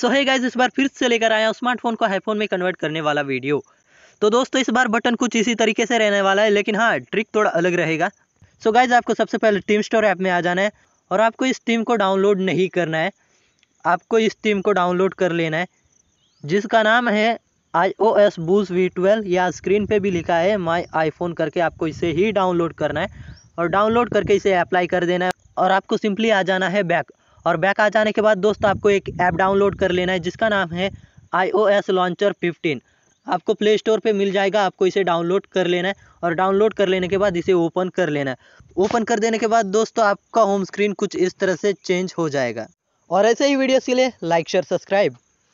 सो है गाइज इस बार फिर से लेकर आया स्मार्टफोन को हाईफोन में कन्वर्ट करने वाला वीडियो तो दोस्तों इस बार बटन कुछ इसी तरीके से रहने वाला है लेकिन हाँ ट्रिक थोड़ा अलग रहेगा सो so गाइज आपको सबसे पहले टीम स्टोर ऐप में आ जाना है और आपको इस टीम को डाउनलोड नहीं करना है आपको इस टीम को डाउनलोड कर लेना है जिसका नाम है आई ओ एस बूज वी ट्वेल्व या स्क्रीन पे भी लिखा है माई आईफोन करके आपको इसे ही डाउनलोड करना है और डाउनलोड करके इसे अप्लाई कर देना है और आपको सिंपली आ जाना है बैक और बैक आ जाने के बाद दोस्त आपको एक ऐप डाउनलोड कर लेना है जिसका नाम है I O S launcher fifteen आपको प्ले स्टोर पर मिल जाएगा आपको इसे डाउनलोड कर लेना है और डाउनलोड कर लेने के बाद इसे ओपन कर लेना है ओपन कर देने के बाद दोस्तों आपका होम स्क्रीन कुछ इस तरह से चेंज हो जाएगा और ऐसे ही वीडियोस के लिए लाइक शेयर सब्सक्राइब